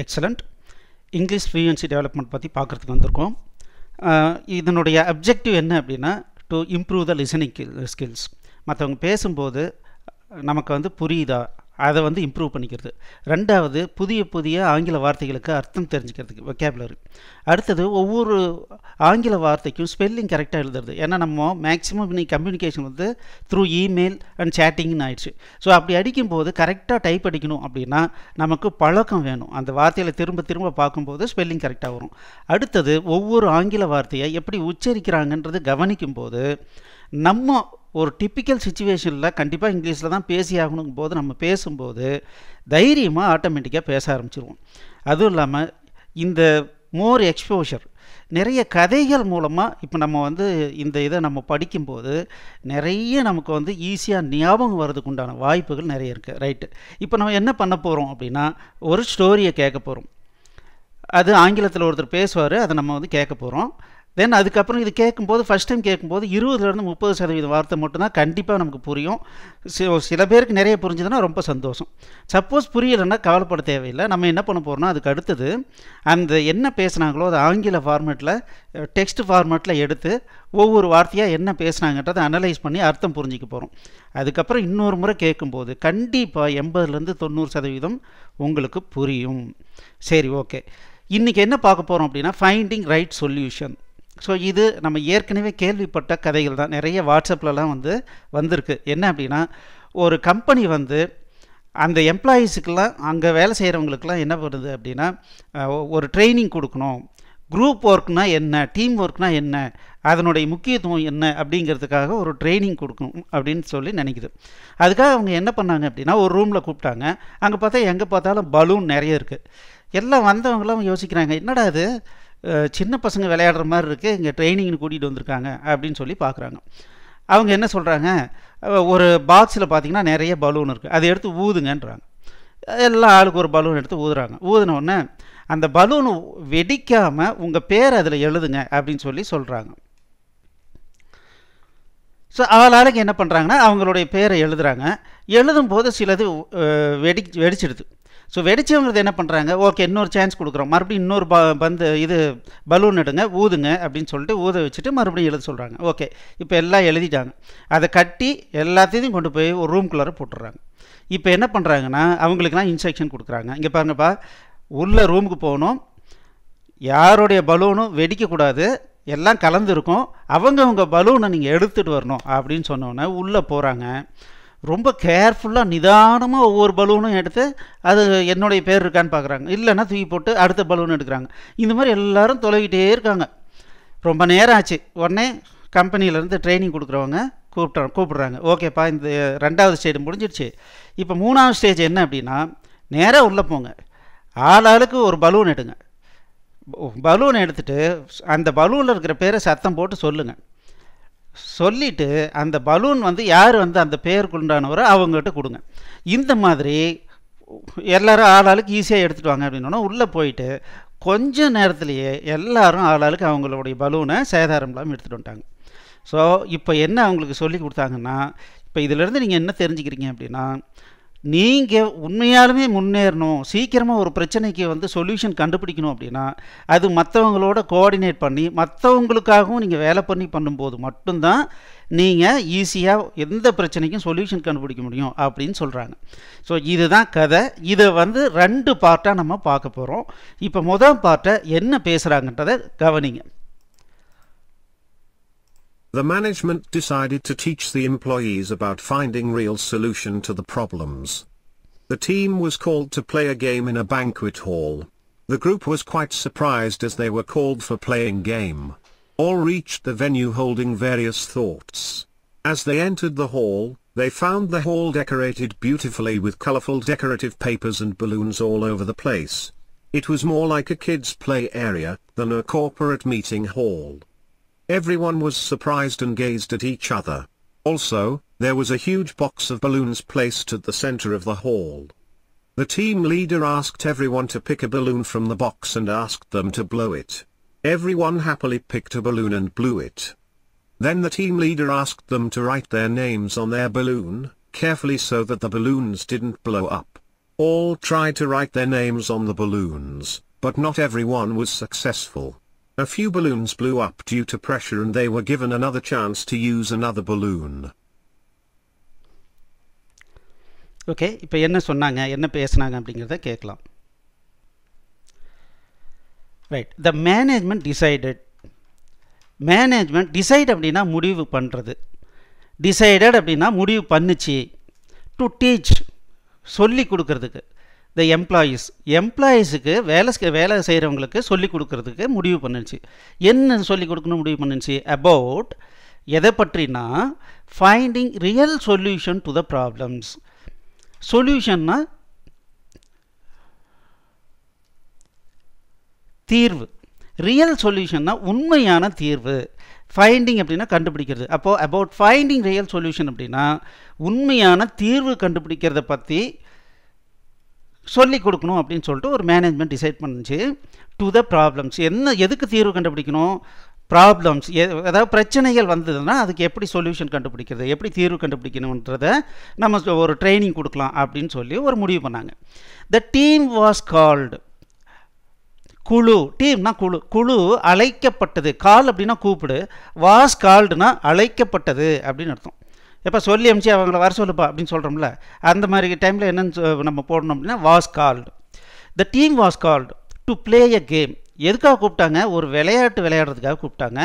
Excellent English fluency development பற்றி பார்க்குறதுக்கு வந்திருக்கோம் இதனுடைய அப்ஜெக்டிவ் என்ன அப்படின்னா to improve the listening skills மற்றவங்க பேசும்போது நமக்கு வந்து புரியுதா அதை வந்து இம்ப்ரூவ் பண்ணிக்கிறது ரெண்டாவது புதிய புதிய ஆங்கில வார்த்தைகளுக்கு அர்த்தம் தெரிஞ்சுக்கிறதுக்கு வெக்கேபுலரி அடுத்தது ஒவ்வொரு ஆங்கில வார்த்தைக்கும் ஸ்பெல்லிங் கரெக்டாக எழுதுறது ஏன்னா நம்ம மேக்ஸிமம் இன்னைக்கு கம்யூனிகேஷன் வந்து த்ரூ இமெயில் அண்ட் சேட்டிங்னு ஆயிடுச்சு ஸோ அப்படி அடிக்கும்போது கரெக்டாக டைப் அடிக்கணும் அப்படின்னா நமக்கு பழக்கம் வேணும் அந்த வார்த்தையில் திரும்ப திரும்ப பார்க்கும்போது ஸ்பெல்லிங் கரெக்டாக வரும் அடுத்தது ஒவ்வொரு ஆங்கில வார்த்தையை எப்படி உச்சரிக்கிறாங்கன்றது கவனிக்கும்போது நம்ம ஒரு டிப்பிக்கல் சுச்சுவேஷனில் கண்டிப்பாக இங்கிலீஷில் தான் பேசி ஆகணுங்கும் போது நம்ம பேசும்போது தைரியமாக ஆட்டோமேட்டிக்காக பேச ஆரம்பிச்சிருவோம் அதுவும் இல்லாமல் இந்த மோர் எக்ஸ்போஷர் நிறைய கதைகள் மூலமாக இப்போ நம்ம வந்து இந்த இதை நம்ம படிக்கும்போது நிறைய நமக்கு வந்து ஈஸியாக ஞாபகம் வர்றதுக்கு உண்டான வாய்ப்புகள் நிறைய இருக்குது ரைட்டு இப்போ நம்ம என்ன பண்ண போகிறோம் அப்படின்னா ஒரு ஸ்டோரியை கேட்க போகிறோம் அது ஆங்கிலத்தில் ஒருத்தர் பேசுவார் அதை நம்ம வந்து கேட்க போகிறோம் தென் அதுக்கப்புறம் இது கேட்கும்போது ஃபஸ்ட் டைம் கேட்கும்போது இருபதுலேருந்து முப்பது சதவீதம் வார்த்தை மட்டும்தான் கண்டிப்பாக நமக்கு புரியும் சில பேருக்கு நிறைய புரிஞ்சுதுன்னா ரொம்ப சந்தோஷம் சப்போஸ் புரியலைன்னா கவலைப்பட தேவையில்லை நம்ம என்ன பண்ண போகிறோம்னா அதுக்கு அடுத்தது அந்த என்ன பேசுனாங்களோ அது ஆங்கில ஃபார்மேட்டில் டெக்ஸ்ட் ஃபார்மேட்டில் எடுத்து ஒவ்வொரு வார்த்தையாக என்ன பேசுனாங்கன்றதை அனலைஸ் பண்ணி அர்த்தம் புரிஞ்சிக்க போகிறோம் அதுக்கப்புறம் இன்னொரு முறை கேட்கும்போது கண்டிப்பாக எண்பதுலேருந்து தொண்ணூறு சதவீதம் உங்களுக்கு புரியும் சரி ஓகே இன்றைக்கி என்ன பார்க்க போகிறோம் அப்படின்னா ஃபைண்டிங் ரைட் சொல்யூஷன் ஸோ இது நம்ம ஏற்கனவே கேள்விப்பட்ட கதைகள் தான் நிறைய வாட்ஸ்அப்லலாம் வந்து வந்திருக்கு என்ன அப்படின்னா ஒரு கம்பெனி வந்து அந்த எம்ப்ளாயீஸுக்கெல்லாம் அங்கே வேலை செய்கிறவங்களுக்கெல்லாம் என்ன பண்ணுது அப்படின்னா ஒரு ட்ரைனிங் கொடுக்கணும் குரூப் ஒர்க்னால் என்ன டீம் ஒர்க்னால் என்ன அதனுடைய முக்கியத்துவம் என்ன அப்படிங்கிறதுக்காக ஒரு ட்ரைனிங் கொடுக்கணும் அப்படின்னு சொல்லி நினைக்குது அதுக்காக அவங்க என்ன பண்ணாங்க அப்படின்னா ஒரு ரூமில் கூப்பிட்டாங்க அங்கே பார்த்தா எங்கே பார்த்தாலும் பலூன் நிறைய இருக்குது எல்லாம் வந்தவங்களும் யோசிக்கிறாங்க என்னடா அது சின்ன பசங்க விளையாடுற மாதிரி இருக்குது இங்கே ட்ரைனிங்னு கூட்டிகிட்டு வந்திருக்காங்க அப்படின்னு சொல்லி பார்க்குறாங்க அவங்க என்ன சொல்கிறாங்க ஒரு பாக்ஸில் பார்த்திங்கன்னா நிறைய பலூன் இருக்குது அதை எடுத்து ஊதுங்கன்றாங்க எல்லா ஆளுக்கு ஒரு பலூன் எடுத்து ஊதுறாங்க ஊதினோடனே அந்த பலூன் வெடிக்காமல் உங்கள் பேர் அதில் எழுதுங்க அப்படின்னு சொல்லி சொல்கிறாங்க ஸோ அவளாளுக்கு என்ன பண்ணுறாங்கன்னா அவங்களுடைய பேரை எழுதுகிறாங்க எழுதும் போது சிலது வெடி வெடிச்சிடுது ஸோ வெடிச்சவங்கிறது என்ன பண்ணுறாங்க ஓகே இன்னொரு சான்ஸ் கொடுக்குறோம் மறுபடியும் இன்னொரு ப பந்து இது பலூன் எடுங்க ஊதுங்க அப்படின்னு சொல்லிட்டு ஊத வச்சுட்டு மறுபடியும் எழுத சொல்கிறாங்க ஓகே இப்போ எல்லாம் எழுதிட்டாங்க அதை கட்டி எல்லாத்தையும் கொண்டு போய் ஒரு ரூம்குள்ளார போட்டுடுறாங்க இப்போ என்ன பண்ணுறாங்கன்னா அவங்களுக்குலாம் இன்ஸ்ட்ரக்ஷன் கொடுக்குறாங்க இங்கே பாருங்கப்பா உள்ளே ரூமுக்கு போகணும் யாருடைய பலூனும் வெடிக்கக்கூடாது எல்லாம் கலந்துருக்கும் அவங்கவுங்க பலூனை நீங்கள் எடுத்துகிட்டு வரணும் அப்படின்னு சொன்னோன்னே உள்ளே போகிறாங்க ரொம்ப கேர்ஃபுல்லாக நிதானமாக ஒவ்வொரு பலூனும் எடுத்து அது என்னுடைய பேர் இருக்கான்னு பார்க்குறாங்க இல்லைன்னா தூக்கி போட்டு அடுத்த பலூன் எடுக்கிறாங்க இந்த மாதிரி எல்லோரும் தொலைகிட்டே இருக்காங்க ரொம்ப நேரம் ஆச்சு உடனே கம்பெனியிலேருந்து ட்ரைனிங் கொடுக்குறவங்க கூப்பிட்டு கூப்பிட்றாங்க ஓகேப்பா இந்த ரெண்டாவது ஸ்டேஜ் முடிஞ்சிடுச்சு இப்போ மூணாவது ஸ்டேஜ் என்ன அப்படின்னா நேராக உள்ளே போங்க ஆளாளுக்கு ஒரு பலூன் எடுங்க பலூன் எடுத்துகிட்டு அந்த பலூனில் இருக்கிற பேரை சத்தம் போட்டு சொல்லுங்கள் சொல்லிவிட்டு அந்த பலூன் வந்து யார் வந்து அந்த பேருக்கு உண்டானவரோ அவங்ககிட்ட கொடுங்க இந்த மாதிரி எல்லாரும் ஆளாளுக்கு ஈஸியாக எடுத்துகிட்டு வாங்க அப்படின்னா உள்ளே போயிட்டு கொஞ்ச நேரத்துலேயே எல்லாரும் ஆளாளுக்கு அவங்களுடைய பலூனை சேதாரம் இல்லாமல் எடுத்துகிட்டு வந்துட்டாங்க ஸோ இப்போ என்ன அவங்களுக்கு சொல்லி கொடுத்தாங்கன்னா இப்போ இதிலேருந்து நீங்கள் என்ன தெரிஞ்சுக்கிறீங்க அப்படின்னா நீங்கள் உண்மையாலுமே முன்னேறணும் சீக்கிரமாக ஒரு பிரச்சனைக்கு வந்து சொல்யூஷன் கண்டுபிடிக்கணும் அப்படின்னா அது மற்றவங்களோட கோஆர்டினேட் பண்ணி மற்றவங்களுக்காகவும் நீங்கள் வேலை பண்ணி பண்ணும்போது மட்டும்தான் நீங்கள் ஈஸியாக எந்த பிரச்சனைக்கும் சொல்யூஷன் கண்டுபிடிக்க முடியும் அப்படின்னு சொல்கிறாங்க ஸோ இதுதான் கதை இதை வந்து ரெண்டு பார்ட்டாக நம்ம பார்க்க போகிறோம் இப்போ முதல் பார்ட்டை என்ன பேசுகிறாங்கன்றதை கவனிங்க the management decided to teach the employees about finding real solution to the problems. The team was called to play a game in a banquet hall. The group was quite surprised as they were called for playing game. All reached the venue holding various thoughts. As they entered the hall, they found the hall decorated beautifully with colorful decorative papers and balloons all over the place. It was more like a kids' play area, than a corporate meeting hall. Everyone was surprised and gazed at each other. Also, there was a huge box of balloons placed at the center of the hall. The team leader asked everyone to pick a balloon from the box and asked them to blow it. Everyone happily picked a balloon and blew it. Then the team leader asked them to write their names on their balloon, carefully so that the balloons didn't blow up. All tried to write their names on the balloons, but not everyone was successful. A few balloons blew up due to pressure and they were given another chance to use another balloon. Okay, இப்ப என்ன சொன்னாங்க என்ன பேசுனாங்க அப்படிங்கறத கேக்கலாம். Right, the management decided. Management decide அப்படினா முடிவு பண்றது. Decided அப்படினா முடிவு பண்ணுச்சு. To teach சொல்லி கொடுக்கிறதுக்கு த எம்ப்ளாயீஸ் எம்ப்ளாயீஸுக்கு வேலை வேலை செய்கிறவங்களுக்கு சொல்லிக் கொடுக்கறதுக்கு முடிவு பண்ணுச்சு என்ன சொல்லிக் கொடுக்கணும் முடிவு பண்ணுச்சு அபவுட் எதை பற்றினா finding real solution to the problems சொல்யூஷன்னா தீர்வு ரியல் சொல்யூஷன்னா உண்மையான தீர்வு ஃபைண்டிங் அப்படின்னா கண்டுபிடிக்கிறது அப்போது அபவுட் ஃபைண்டிங் ரியல் சொல்யூஷன் அப்படின்னா உண்மையான தீர்வு கண்டுபிடிக்கிறத பற்றி சொல்லிக் கொடுக்கணும் அப்படின்னு சொல்லிட்டு ஒரு மேனேஜ்மெண்ட் டிசைட் பண்ணுச்சு டு த ப்ராப்ளம்ஸ் என்ன எதுக்கு தீர்வு கண்டுபிடிக்கணும் ப்ராப்ளம்ஸ் ஏதாவது பிரச்சனைகள் வந்ததுன்னா அதுக்கு எப்படி சொல்யூஷன் கண்டுபிடிக்கிறது எப்படி தீர்வு கண்டுபிடிக்கணுன்றதை நம்ம ஒரு ட்ரைனிங் கொடுக்கலாம் அப்படின்னு சொல்லி ஒரு முடிவு பண்ணாங்க த டீம் வாஸ் கால்டு குழு டீம்னா குழு குழு அழைக்கப்பட்டது கால் அப்படின்னா கூப்பிடு வாஸ் கால்டுனா அழைக்கப்பட்டது அப்படின்னு அர்த்தம் எப்போ சொல்லி அமிச்சு அவங்கள வர சொல்லுப்பா அப்படின்னு சொல்கிறோம்ல அந்த மாதிரி டைமில் என்னென்னு நம்ம போடணும் அப்படின்னா was called the team was called to play a game எதுக்காக கூப்பிட்டாங்க ஒரு விளையாட்டு விளையாடுறதுக்காக கூப்பிட்டாங்க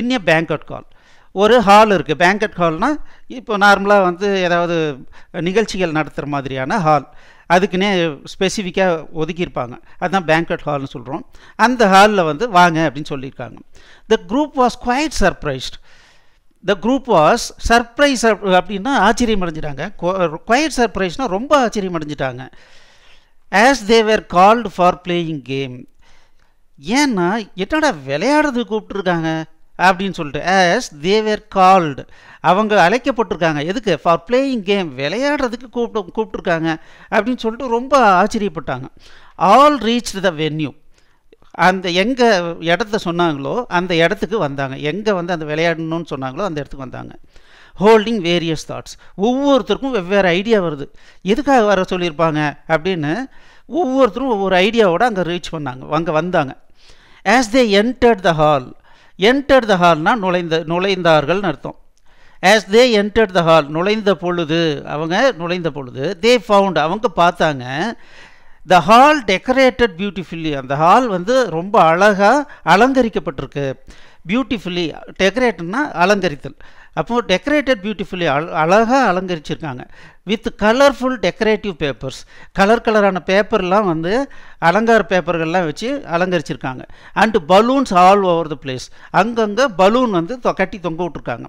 இன்னிய பேங்கட் கால் ஒரு ஹால் இருக்குது பேங்கட் ஹால்னால் இப்போ நார்மலாக வந்து ஏதாவது நிகழ்ச்சிகள் நடத்துகிற மாதிரியான ஹால் அதுக்குன்னே ஸ்பெசிஃபிக்காக ஒதுக்கியிருப்பாங்க அதுதான் பேங்கட் ஹால்னு சொல்கிறோம் அந்த ஹாலில் வந்து வாங்க அப்படின்னு சொல்லியிருக்காங்க the group was quite surprised the group was surprise அப்படின்னா ஆச்சரியம் அடைஞ்சிட்டாங்க குவயட் சர்ப்ரைஸ்னால் ரொம்ப ஆச்சரியம் அடைஞ்சிட்டாங்க as they called for playing game ஏன்னா என்னடா விளையாடுறது கூப்பிட்டுருக்காங்க அப்படின்னு சொல்லிட்டு ஆஸ் தேவர் கால்டு அவங்க அழைக்கப்பட்டிருக்காங்க எதுக்கு ஃபார் பிளேயிங் கேம் விளையாடுறதுக்கு கூப்பிட்டு கூப்பிட்டுருக்காங்க அப்படின்னு சொல்லிட்டு ரொம்ப ஆச்சரியப்பட்டாங்க ஆல் ரீச் த வென்யூ அந்த எங்கே இடத்த சொன்னாங்களோ அந்த இடத்துக்கு வந்தாங்க எங்கே வந்து அந்த விளையாடணும்னு சொன்னாங்களோ அந்த இடத்துக்கு வந்தாங்க ஹோல்டிங் வேரியஸ் தாட்ஸ் ஒவ்வொருத்தருக்கும் வெவ்வேறு ஐடியா வருது எதுக்காக வர சொல்லியிருப்பாங்க அப்படின்னு ஒவ்வொருத்தரும் ஒவ்வொரு ஐடியாவோடு அங்கே ரீச் பண்ணாங்க அங்கே வந்தாங்க as they entered the hall enter the ஹால்னால் நுழைந்த நுழைந்தார்கள்னு அர்த்தம் as they entered the hall நுழைந்த பொழுது அவங்க நுழைந்த பொழுது தே ஃபவுண்ட் அவங்க பார்த்தாங்க த ஹால் டெக்கரேட்டட் பியூட்டிஃபுல்லி அந்த ஹால் வந்து ரொம்ப அழகாக அலங்கரிக்கப்பட்டிருக்கு பியூட்டிஃபுல்லி டெக்கரேட்னா அலங்கரித்தல் அப்போது டெக்கரேட்டட் பியூட்டிஃபுல்லி அல் அழகாக அலங்கரிச்சிருக்காங்க with colourful decorative papers colour கலரான பேப்பர்லாம் வந்து அலங்கார பேப்பர்கள்லாம் வச்சு அலங்கரிச்சிருக்காங்க and balloons all over the place அங்கங்கே பலூன் வந்து கட்டி தொங்க விட்ருக்காங்க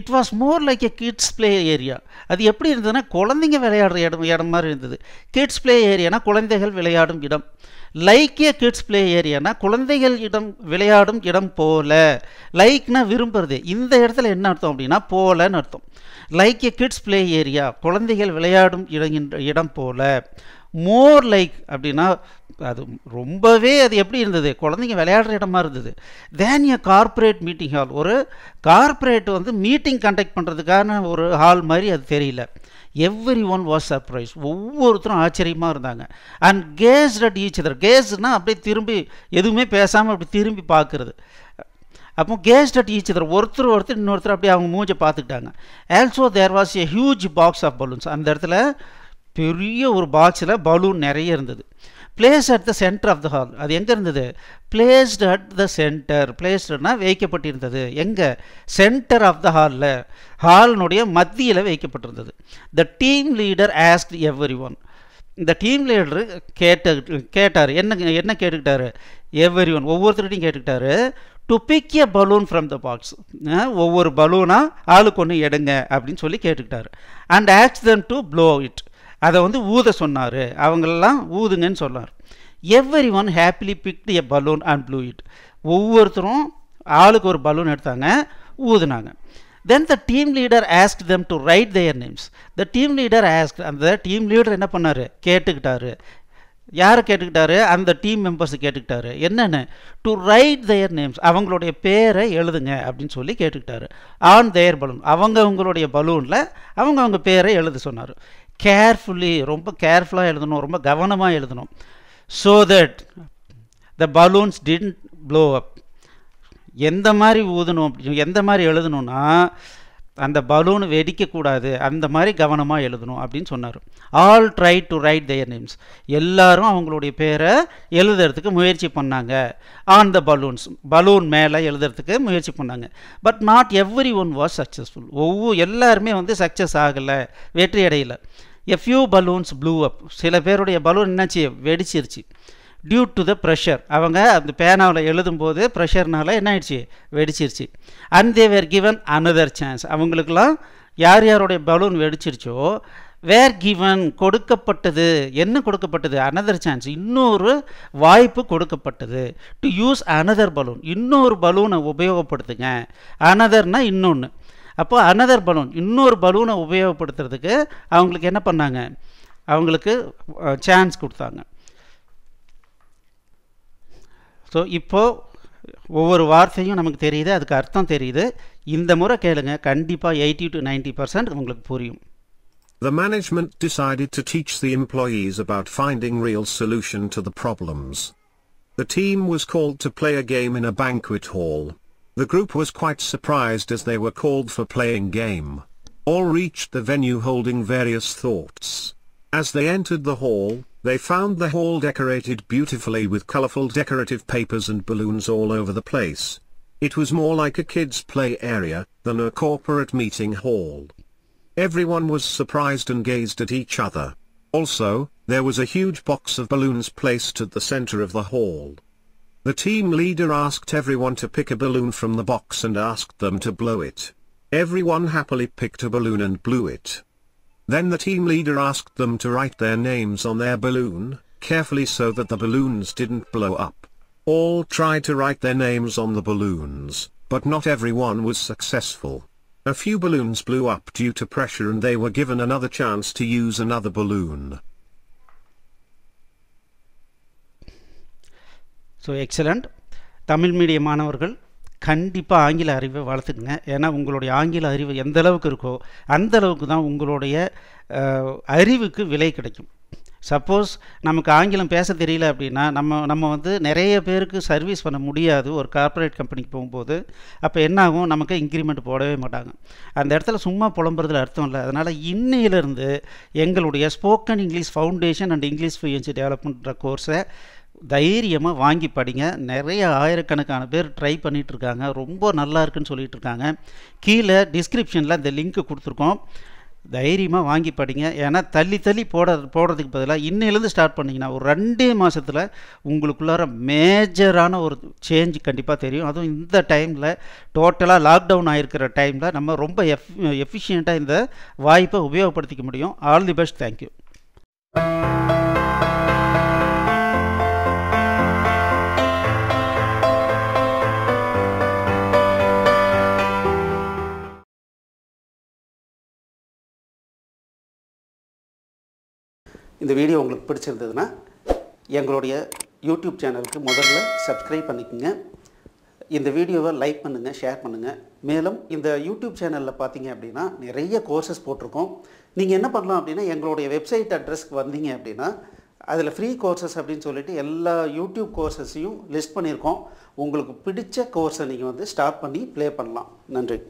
it was more like a kids play area அது எப்படி இருந்ததுன்னா குழந்தைங்க விளையாடுற இடம் இடம் மாதிரி இருந்தது கிட்ஸ் பிளே ஏரியானா குழந்தைகள் விளையாடும் இடம் லைக் ஏ கிட்ஸ் பிளே ஏரியானா குழந்தைகள் இடம் விளையாடும் இடம் போல லைக்னா விரும்புறது இந்த இடத்துல என்ன அர்த்தம் அப்படின்னா போலன்னு அர்த்தம் like a kids play area குழந்தைகள் விளையாடும் இடங்கின்ற இடம் போல மோர் லைக் அப்படின்னா அது ரொம்பவே அது எப்படி இருந்தது குழந்தைங்க விளையாடுற இடமா இருந்தது then a corporate meeting hall ஒரு கார்ப்பரேட் வந்து மீட்டிங் கண்டக்ட் பண்ணுறதுக்கான ஒரு ஹால் மாதிரி அது தெரியல எவ்ரி ஒன் வாஸ் சர்ப்ரைஸ் ஒவ்வொருத்தரும் ஆச்சரியமாக இருந்தாங்க and gaze at each other கேஸ்னால் அப்படியே திரும்பி எதுவுமே பேசாமல் அப்படி திரும்பி பார்க்குறது அப்போ கேஸ் அட் ஈச் அதர் ஒருத்தர் ஒருத்தர் இன்னொருத்தர் அப்படியே அவங்க மூஞ்சை பார்த்துக்கிட்டாங்க also there was a huge box of balloons அந்த இடத்துல பெரிய ஒரு பாக்ஸில் பலூன் நிறைய இருந்தது placed at the centre of the hall அது எங்கே இருந்தது பிளேஸ்ட் அட் த சென்டர் பிளேஸ்டுனா வைக்கப்பட்டிருந்தது எங்கே சென்டர் ஆஃப் த ஹாலில் ஹாலினுடைய மத்தியில் வைக்கப்பட்டிருந்தது the team leader ask everyone இந்த டீம் லீடரு கேட்ட கேட்டார் என்ன என்ன கேட்டுக்கிட்டாரு எவ்ரி ஒன் ஒவ்வொருத்தருகிட்டையும் கேட்டுக்கிட்டாரு to pick a balloon from the box ஒவ்வொரு பலூனாக ஆளுக்கு ஒன்று எடுங்க அப்படின்னு சொல்லி கேட்டுக்கிட்டாரு அண்ட் ஆக்ஸ் தன் டு ப்ளோ இட் அதை வந்து ஊத சொன்னார் அவங்களெல்லாம் ஊதுங்கன்னு சொன்னார் everyone happily picked a balloon and blew it ஒவ்வொருத்தரும் ஆளுக்கு ஒரு பலூன் எடுத்தாங்க ஊதுனாங்க then the team leader asked them to write their names the team leader ask அந்த டீம் லீடர் என்ன பண்ணார் கேட்டுக்கிட்டாரு யாரை கேட்டுக்கிட்டாரு அந்த டீம் மெம்பர்ஸ் கேட்டுக்கிட்டாரு என்னென்னு டு ரைட் தயர் நேம்ஸ் அவங்களுடைய பேரை எழுதுங்க அப்படின்னு சொல்லி கேட்டுக்கிட்டாரு ஆன் தயர் பலூன் அவங்கவுங்களுடைய பலூனில் அவங்கவுங்க பேரை எழுத சொன்னார் கேர்ஃபுல்லி ரொம்ப கேர்ஃபுல்லாக எழுதணும் ரொம்ப கவனமாக எழுதணும் so that the balloons didn't blow up எந்த மாதிரி ஊதணும் எந்த மாதிரி எழுதணும்னா அந்த பலூன் வெடிக்கக்கூடாது அந்த மாதிரி கவனமாக எழுதணும் அப்படின்னு சொன்னார் all try to write their names எல்லாரும் அவங்களுடைய பேரை எழுதுறதுக்கு முயற்சி பண்ணாங்க ஆன் த பலூன்ஸ் பலூன் மேலே எழுதுறதுக்கு முயற்சி பண்ணாங்க but not everyone was successful ஒவ்வொரு எல்லாருமே வந்து சக்ஸஸ் ஆகலை வெற்றி அடையலை எஃப்யூ பலூன்ஸ் ப்ளூ அப் சில பேருடைய பலூன் என்னாச்சு வெடிச்சிருச்சு டியூ டு த ப்ரெஷர் அவங்க அந்த பேனாவில் எழுதும்போது ப்ரெஷர்னால என்ன ஆயிடுச்சு வெடிச்சிருச்சு and they were given another chance அவங்களுக்கெல்லாம் யார் யாருடைய பலூன் வெடிச்சிருச்சோ வேர் கிவன் கொடுக்கப்பட்டது என்ன கொடுக்கப்பட்டது அனதர் சான்ஸ் இன்னொரு வாய்ப்பு கொடுக்கப்பட்டது டு யூஸ் அனதர் பலூன் இன்னொரு பலூனை உபயோகப்படுத்துங்க அனதர்னால் இன்னொன்று அப்போது அனதர் பலூன் இன்னொரு பலூனை உபயோகப்படுத்துறதுக்கு அவங்களுக்கு என்ன பண்ணாங்க அவங்களுக்கு சான்ஸ் கொடுத்தாங்க ஸோ இப்போது ஒவ்வொரு வார்த்தையும் நமக்கு தெரியுது அதுக்கு அர்த்தம் தெரியுது இந்த முறை கேளுங்க கண்டிப்பாக எயிட்டி டு நைன்டி பர்சன்ட் உங்களுக்கு புரியும் The management decided to teach the employees about finding real solution to the problems. The team was called to play a game in a banquet hall. The group was quite surprised as they were called for playing game. All reached the venue holding various thoughts. As they entered the hall, they found the hall decorated beautifully with colorful decorative papers and balloons all over the place. It was more like a kids' play area, than a corporate meeting hall. Everyone was surprised and gazed at each other. Also, there was a huge box of balloons placed at the center of the hall. The team leader asked everyone to pick a balloon from the box and asked them to blow it. Everyone happily picked a balloon and blew it. Then the team leader asked them to write their names on their balloon, carefully so that the balloons didn't blow up. All tried to write their names on the balloons, but not everyone was successful. A few balloons blew up due to pressure and they were given another chance to use another balloon. So excellent, Tamil media manavargal. கண்டிப்பாக ஆங்கில அறிவை வளர்த்துக்குங்க ஏன்னா உங்களுடைய ஆங்கில அறிவு எந்த அளவுக்கு இருக்கோ அந்த அளவுக்கு தான் உங்களுடைய அறிவுக்கு விலை கிடைக்கும் சப்போஸ் நமக்கு ஆங்கிலம் பேச தெரியல அப்படின்னா நம்ம நம்ம வந்து நிறைய பேருக்கு சர்வீஸ் பண்ண முடியாது ஒரு கார்ப்பரேட் கம்பெனிக்கு போகும்போது அப்போ என்னாகும் நமக்கு இன்க்ரிமெண்ட் போடவே மாட்டாங்க அந்த இடத்துல சும்மா புலம்புறதுல அர்த்தம் இல்லை அதனால் இன்னையிலேருந்து எங்களுடைய spoken English foundation and English fluency டெவலப்மெண்ட்ற கோர்ஸை தைரியமாக வாங்கி படிங்க நிறைய ஆயிரக்கணக்கான பேர் ட்ரை பண்ணிகிட்ருக்காங்க ரொம்ப நல்லா இருக்குன்னு சொல்லிட்டு இருக்காங்க கீழே டிஸ்கிரிப்ஷனில் இந்த லிங்க்கு கொடுத்துருக்கோம் தைரியமாக வாங்கி படிங்க ஏன்னா தள்ளி தள்ளி போட போடுறதுக்கு பதிலாக இன்னிலேருந்து ஸ்டார்ட் பண்ணிங்கன்னா ஒரு ரெண்டே மாதத்தில் உங்களுக்குள்ளார மேஜரான ஒரு சேஞ்ச் கண்டிப்பாக தெரியும் அதுவும் இந்த டைமில் டோட்டலாக லாக்டவுன் ஆகிருக்கிற டைமில் நம்ம ரொம்ப எஃப் எஃபிஷியண்ட்டாக இந்த வாய்ப்பை உபயோகப்படுத்திக்க முடியும் ஆல் தி பெஸ்ட் தேங்க்யூ இந்த வீடியோ உங்களுக்கு பிடிச்சிருந்ததுன்னா எங்களுடைய யூடியூப் சேனலுக்கு முதல்ல சப்ஸ்கிரைப் பண்ணிக்கோங்க இந்த வீடியோவை லைக் பண்ணுங்கள் ஷேர் பண்ணுங்கள் மேலும் இந்த யூடியூப் சேனலில் பார்த்தீங்க அப்படின்னா நிறைய கோர்சஸ் போட்டிருக்கோம் நீங்கள் என்ன பண்ணலாம் அப்படின்னா எங்களுடைய வெப்சைட் அட்ரஸ்க்கு வந்தீங்க அப்படின்னா அதில் ஃப்ரீ கோர்சஸ் அப்படின்னு சொல்லிட்டு எல்லா யூடியூப் கோர்சஸையும் லிஸ்ட் பண்ணியிருக்கோம் உங்களுக்கு பிடித்த கோர்ஸை நீங்கள் வந்து ஸ்டார்ட் பண்ணி ப்ளே பண்ணலாம் நன்றி